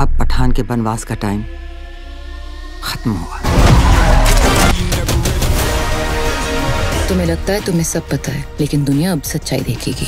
अब पठान के बनवास का टाइम खत्म हुआ तुम्हें लगता है तुम्हें सब पता है लेकिन दुनिया अब सच्चाई देखेगी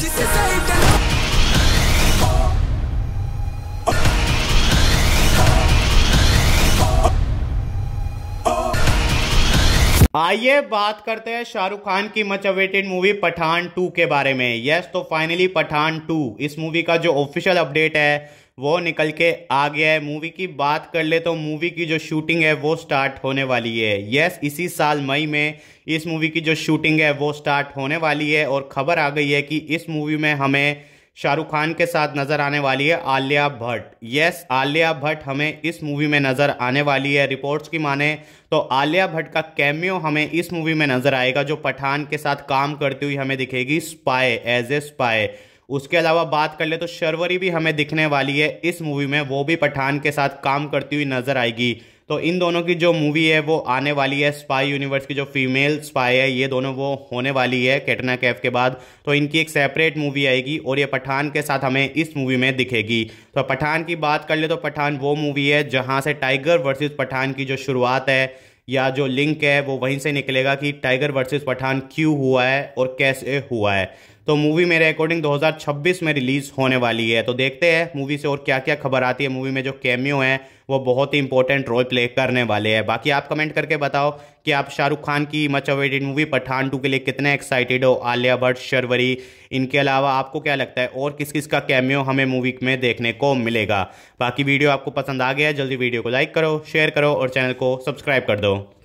आइए बात करते हैं शाहरुख खान की मच अवेटेड मूवी पठान 2 के बारे में यस तो फाइनली पठान 2 इस मूवी का जो ऑफिशियल अपडेट है वो निकल के आ गया है मूवी की बात कर ले तो मूवी की जो शूटिंग है वो स्टार्ट होने वाली है यस इसी साल मई में इस मूवी की जो शूटिंग है वो स्टार्ट होने वाली है और खबर आ गई है कि इस मूवी में हमें शाहरुख खान के साथ नज़र आने वाली है आलिया भट्ट यस आलिया भट्ट हमें इस मूवी में नज़र आने वाली है रिपोर्ट्स की माने तो आलिया भट्ट का कैमियो हमें इस मूवी में नज़र आएगा जो पठान के साथ काम करती हुई हमें दिखेगी स्पाई एज ए स्पाई उसके अलावा बात कर ले तो शर्वरी भी हमें दिखने वाली है इस मूवी में वो भी पठान के साथ काम करती हुई नजर आएगी तो इन दोनों की जो मूवी है वो आने वाली है स्पाई यूनिवर्स की जो फीमेल स्पाई है ये दोनों वो होने वाली है कैटना कैफ के बाद तो इनकी एक सेपरेट मूवी आएगी और ये पठान के साथ हमें इस मूवी में दिखेगी तो पठान की बात कर ले तो पठान वो मूवी है जहाँ से टाइगर वर्सेज पठान की जो शुरुआत है या जो लिंक है वो वहीं से निकलेगा कि टाइगर वर्सेज पठान क्यों हुआ है और कैसे हुआ है तो मूवी मेरे अकॉर्डिंग 2026 में रिलीज़ होने वाली है तो देखते हैं मूवी से और क्या क्या खबर आती है मूवी में जो कैमियो हैं वो बहुत ही इंपॉर्टेंट रोल प्ले करने वाले हैं बाकी आप कमेंट करके बताओ कि आप शाहरुख खान की much awaited movie Pathaan two के लिए कितने एक्साइटेड हो आलिया भट्ट शर्वरी इनके अलावा आपको क्या लगता है और किस किस का कैमियो हमें मूवी में देखने को मिलेगा बाकी वीडियो आपको पसंद आ गया जल्दी वीडियो को लाइक करो शेयर करो और चैनल को सब्सक्राइब कर दो